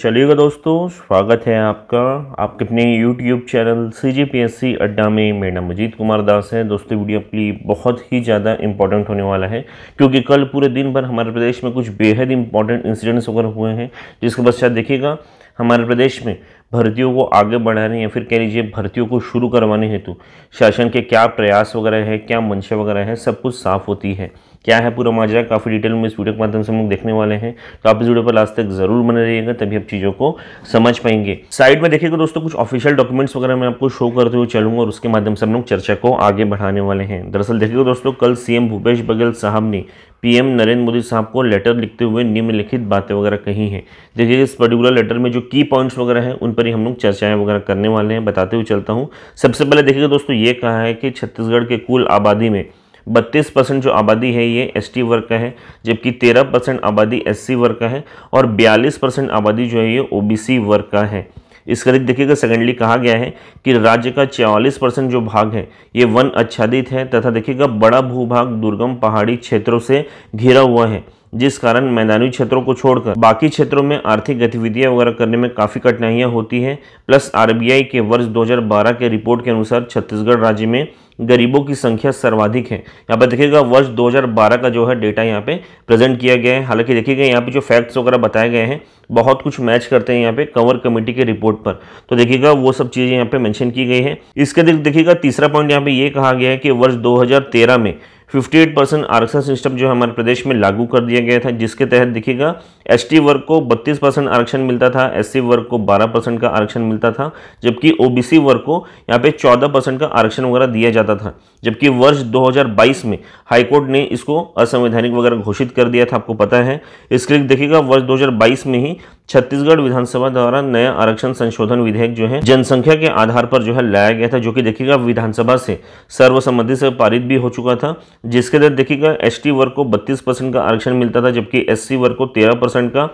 चलिएगा दोस्तों स्वागत है आपका आपके अपने YouTube channel C G P S C Adda में मेरा नाम मजीद कुमार दास है दोस्तों वीडियो आपके लिए बहुत ही ज़्यादा इंपॉर्टेंट होने वाला है क्योंकि कल पूरे दिन भर हमारे प्रदेश में कुछ बेहद इंपॉर्टेंट इंसिडेंट्स वगैरह हुए हैं जिसके पश्चात देखिएगा हमारे प्रदेश में भर्तियों को आगे बढ़ाने या फिर कह लीजिए भर्तियों को शुरू करवाने हेतु शासन के क्या प्रयास वगैरह है क्या मंशा वगैरह है सब कुछ साफ होती है क्या है पूरा माजरा काफ़ी डिटेल में इस वीडियो के माध्यम से हम लोग देखने वाले हैं तो आप इस वीडियो पर लास्ट तक जरूर बने रहिएगा तभी आप चीज़ों को समझ पाएंगे साइड में देखिएगा दोस्तों कुछ ऑफिशियल डॉक्यूमेंट्स वगैरह मैं आपको शो करते हुए चलूंगा और उसके माध्यम से हम लोग चर्चा को आगे बढ़ाने वाले हैं दरअसल देखिएगा दोस्तों कल सीएम भूपेश बघेल साहब ने पीएम नरेंद्र मोदी साहब को लेटर लिखते हुए निम्नलिखित बातें वगैरह कही हैं देखिए इस पर्टिकुलर लेटर में जो की पॉइंट्स वगैरह हैं उन पर ही हम लोग चर्चाएं वगैरह करने वाले हैं बताते हुए चलता हूँ सबसे पहले देखिएगा दोस्तों ये कहा है कि छत्तीसगढ़ के कुल आबादी में बत्तीस परसेंट जो आबादी है ये एसटी वर्ग का है जबकि तेरह परसेंट आबादी एससी वर्ग का है और बयालीस परसेंट आबादी जो है ये ओबीसी वर्ग का है इस करीब देखिएगा सेकेंडली कहा गया है कि राज्य का छियालीस परसेंट जो भाग है ये वन आच्छादित है तथा देखिएगा बड़ा भूभाग दुर्गम पहाड़ी क्षेत्रों से घिरा हुआ है जिस कारण मैदानी क्षेत्रों को छोड़कर बाकी क्षेत्रों में आर्थिक गतिविधियां वगैरह करने में काफ़ी कठिनाइयां होती हैं प्लस आरबीआई के वर्ष 2012 के रिपोर्ट के अनुसार छत्तीसगढ़ राज्य में गरीबों की संख्या सर्वाधिक है यहाँ पर देखिएगा वर्ष 2012 का जो है डेटा यहाँ पे प्रेजेंट किया गया है हालांकि देखिएगा यहाँ पे जो फैक्ट्स वगैरह बताए गए हैं बहुत कुछ मैच करते हैं यहाँ पे कवर कमेटी के रिपोर्ट पर तो देखिएगा वो सब चीज़ें यहाँ पे मेंशन की गई हैं इसके देखिएगा तीसरा पॉइंट यहाँ पे ये यह कहा गया है कि वर्ष 2013 में 58 परसेंट आरक्षण सिस्टम जो हमारे प्रदेश में लागू कर दिया गया था जिसके तहत देखिएगा एसटी वर्ग को 32 परसेंट आरक्षण मिलता था एससी वर्ग को 12 परसेंट का आरक्षण मिलता था जबकि ओबीसी वर्ग को यहाँ पे 14 परसेंट का आरक्षण वगैरह दिया जाता था जबकि वर्ष 2022 में हाईकोर्ट ने इसको असंवैधानिक वगैरह घोषित कर दिया था आपको पता है इसके लिए देखिएगा वर्ष दो में ही छत्तीसगढ़ विधानसभा द्वारा नया आरक्षण संशोधन विधेयक जो है जनसंख्या के आधार पर जो है लाया गया था जो कि देखिएगा विधानसभा से सर्वसम्मति से पारित भी हो चुका था जिसके तहत देखिएगा एस वर्ग को 32 परसेंट का आरक्षण मिलता था जबकि एस वर्ग को 13 परसेंट का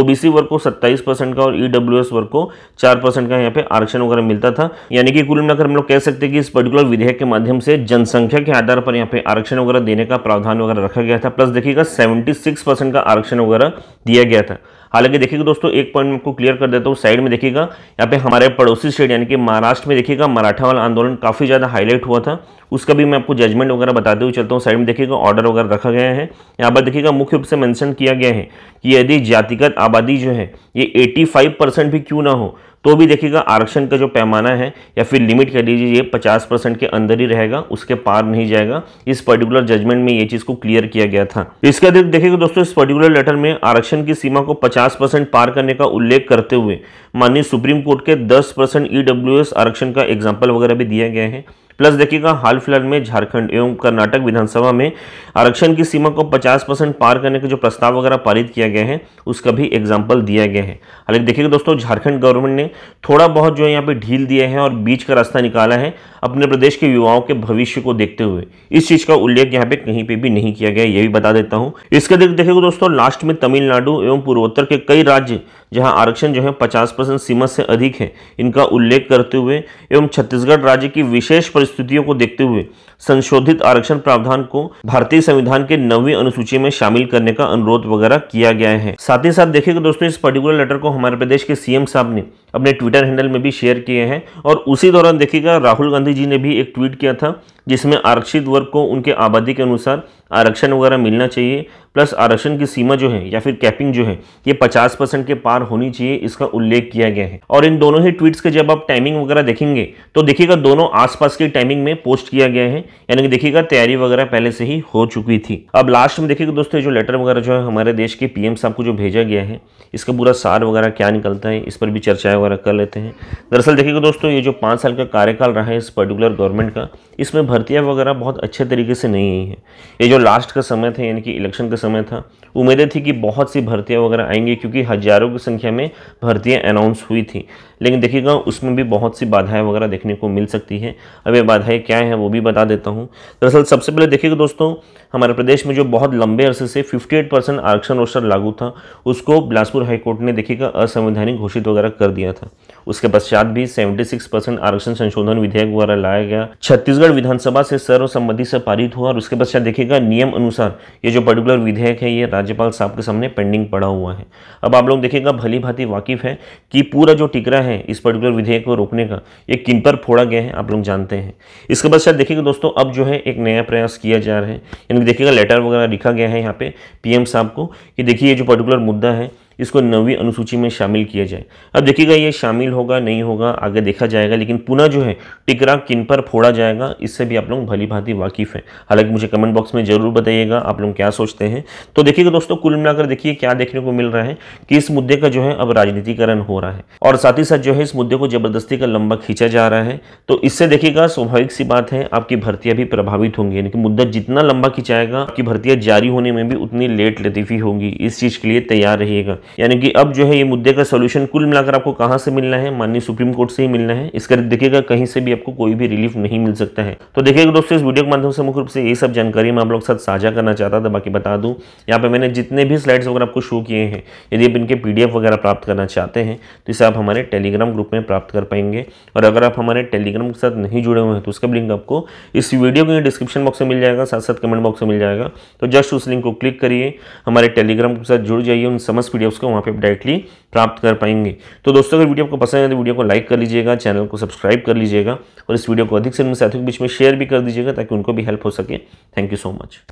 ओबीसी वर्ग को 27 परसेंट का और ईडब्ल्यूएस वर्ग को 4 परसेंट का यहाँ पे आरक्षण वगैरह मिलता था यानी कि कुल मिलाकर हम लोग कह सकते हैं कि इस पर्टिकुलर विधेयक के माध्यम से जनसंख्या के आधार पर यहाँ पे आरक्षण वगैरह देने का प्रावधान वगैरह रखा गया था प्लस देखिएगा सेवेंटी का आरक्षण वगैरह दिया गया था हालांकि देखिएगा दोस्तों एक पॉइंट मैं आपको क्लियर कर देता हूँ साइड में देखिएगा यहाँ पे हमारे पड़ोसी स्टेट यानी कि महाराष्ट्र में देखिएगा मराठावाल आंदोलन काफ़ी ज़्यादा हाईलाइट हुआ था उसका भी मैं आपको जजमेंट वगैरह बताते हुए चलता हूँ साइड में देखिएगा ऑर्डर वगैरह रखा गया है यहाँ पर देखिएगा मुख्य रूप से मैंशन किया गया है कि यदि जातिगत आबादी जो है ये एटी फाइव परसेंट भी क्यों ना हो तो भी देखिएगा आरक्षण का जो पैमाना है या फिर लिमिट कह लीजिए ये पचास परसेंट के अंदर ही रहेगा उसके पार नहीं जाएगा इस पर्टिकुलर जजमेंट में ये चीज़ को क्लियर किया गया था इसके अतिरिक्त देखिएगा दोस्तों इस पर्टिकुलर लेटर में आरक्षण की सीमा को पचास परसेंट पार करने का उल्लेख करते हुए माननीय सुप्रीम कोर्ट के दस परसेंट e आरक्षण का एग्जाम्पल वगैरह भी दिया गया है प्लस देखिएगा हाल फिलहाल में झारखंड एवं कर्नाटक विधानसभा में आरक्षण की सीमा को 50 परसेंट पार करने के जो प्रस्ताव वगैरह पारित किया गया है उसका भी एग्जाम्पल दिया गया है हालांकि देखिएगा दोस्तों झारखंड गवर्नमेंट ने थोड़ा बहुत जो है यहाँ पे ढील दिए हैं और बीच का रास्ता निकाला है अपने प्रदेश के युवाओं के भविष्य को देखते हुए इस चीज़ का उल्लेख यहाँ पे कहीं पे भी नहीं किया गया ये भी बता देता हूँ इसके देख देखिएगा दोस्तों लास्ट में तमिलनाडु एवं पूर्वोत्तर के कई राज्य जहाँ आरक्षण जो है पचास परसेंट सीमा से अधिक है इनका उल्लेख करते हुए एवं छत्तीसगढ़ राज्य की विशेष परिस्थितियों को देखते हुए संशोधित आरक्षण प्रावधान को भारतीय संविधान के नवी अनुसूची में शामिल करने का अनुरोध वगैरह किया गया है साथ ही साथ देखिएगा दोस्तों इस पर्टिकुलर लेटर को हमारे प्रदेश के सीएम साहब ने अपने ट्विटर हैंडल में भी शेयर किए हैं और उसी दौरान देखिएगा राहुल गांधी जी ने भी एक ट्वीट किया था जिसमें आरक्षित वर्ग को उनके आबादी के अनुसार आरक्षण वगैरह मिलना चाहिए प्लस आरक्षण की सीमा जो है या फिर कैपिंग जो है ये 50 परसेंट के पार होनी चाहिए इसका उल्लेख किया गया है और इन दोनों ही ट्वीट्स के जब आप टाइमिंग वगैरह देखेंगे तो देखिएगा दोनों आसपास की टाइमिंग में पोस्ट किया गया है यानी कि देखिएगा तैयारी वगैरह पहले से ही हो चुकी थी अब लास्ट में देखिएगा दोस्तों जो लेटर वगैरह जो है हमारे देश के पीएम साहब को जो भेजा गया है इसका पूरा सार वगैरह क्या निकलता है इस पर भी चर्चाएं वगैरह कर लेते हैं दरअसल देखिएगा दोस्तों ये जो पाँच साल का कार्यकाल रहा है इस पर्टिकुलर गवर्नमेंट का इसमें भर्तियाँ वगैरह बहुत अच्छे तरीके से नहीं आई है ये जो लास्ट का समय था यानी कि इलेक्शन का समय था उम्मीदें थी कि बहुत सी भर्तियाँ वगैरह आएंगी क्योंकि हज़ारों की संख्या में भर्तियाँ अनाउंस हुई थी लेकिन देखिएगा उसमें भी बहुत सी बाधाएं वगैरह देखने को मिल सकती है अब ये बाधाएं क्या हैं वो भी बता देता हूँ दरअसल सबसे पहले देखिएगा दोस्तों हमारे प्रदेश में जो बहुत लंबे अरसे से 58 परसेंट आरक्षण रोस्टर लागू था उसको बिलासपुर हाईकोर्ट ने देखिएगा असंवैधानिक घोषित वगैरह कर दिया था उसके पश्चात भी सिक्स परसेंट आरक्षण संशोधन विधेयक द्वारा लाया गया छत्तीसगढ़ विधानसभा से सर्वसम्मति से पारित हुआ और उसके पश्चात देखिएगा नियम अनुसार ये जो पर्टिकुलर विधेयक है ये राज्यपाल साहब के सामने पेंडिंग पड़ा हुआ है अब आप लोग देखिएगा भली भांति वाकिफ है कि पूरा जो टिकरा है इस पर्टिकुलर विधेयक को रोकने का ये किन पर फोड़ा गया है आप लोग जानते हैं इसके बाद शायद देखिएगा दोस्तों अब जो है एक नया प्रयास किया जा रहा है यानी देखिएगा लेटर वगैरह लिखा गया है यहाँ पे पी साहब को कि देखिए ये जो पर्टिकुलर मुद्दा है इसको नवी अनुसूची में शामिल किया जाए अब देखिएगा ये शामिल होगा नहीं होगा आगे देखा जाएगा लेकिन पुनः जो है टिकरा किन पर फोड़ा जाएगा इससे भी आप लोग भली भांति वाकिफ़ हैं हालांकि मुझे कमेंट बॉक्स में ज़रूर बताइएगा आप लोग क्या सोचते हैं तो देखिएगा दोस्तों कुल मिलाकर देखिए क्या देखने को मिल रहा है कि इस मुद्दे का जो है अब राजनीतिकरण हो रहा है और साथ ही साथ जो है इस मुद्दे को ज़बरदस्ती का लंबा खींचा जा रहा है तो इससे देखिएगा स्वाभाविक सी बात है आपकी भर्तियां भी प्रभावित होंगी यानी कि मुद्दा जितना लंबा खिंचाएगा आपकी भर्तियां जारी होने में भी उतनी लेट लतीफ़ी होगी इस चीज़ के लिए तैयार रहिएगा यानी कि अब जो है ये मुद्दे का सोल्यूशन कुल मिलाकर आपको कहां से मिलना है माननीय सुप्रीम कोर्ट से ही मिलना है इसका देखिएगा कहीं से भी आपको कोई भी रिलीफ नहीं मिल सकता है तो देखिएगा दोस्तों इस वीडियो के माध्यम से मुख्य रूप से ये सब जानकारी मैं आप लोग साथ साझा करना चाहता था बाकी बता दूँ यहाँ पर मैंने जितने भी स्लाइड्स वगैरह आपको शो किए हैं यदि आप इनके पी वगैरह प्राप्त करना चाहते हैं तो इसे आप हमारे टेलीग्राम ग्रुप में प्राप्त कर पाएंगे और अगर आप हमारे टेलीग्राम के साथ नहीं जुड़े हुए हैं तो उसका लिंक आपको इस वीडियो के डिस्क्रिप्शन बॉक्स में मिल जाएगा साथ साथ कमेंट बॉक्स में मिल जाएगा तो जस्ट उस लिंक को क्लिक करिए हमारे टेलीग्राम के साथ जुड़ जाइए उन समस्त पी उसको वहाँ पर आप डायरेक्टली प्राप्त कर पाएंगे तो दोस्तों अगर वीडियो आपको पसंद है तो वीडियो को लाइक कर लीजिएगा चैनल को सब्सक्राइब कर लीजिएगा और इस वीडियो को अधिक से अधिक साथियों के बीच में शेयर भी कर दीजिएगा ताकि उनको भी हेल्प हो सके थैंक यू सो मच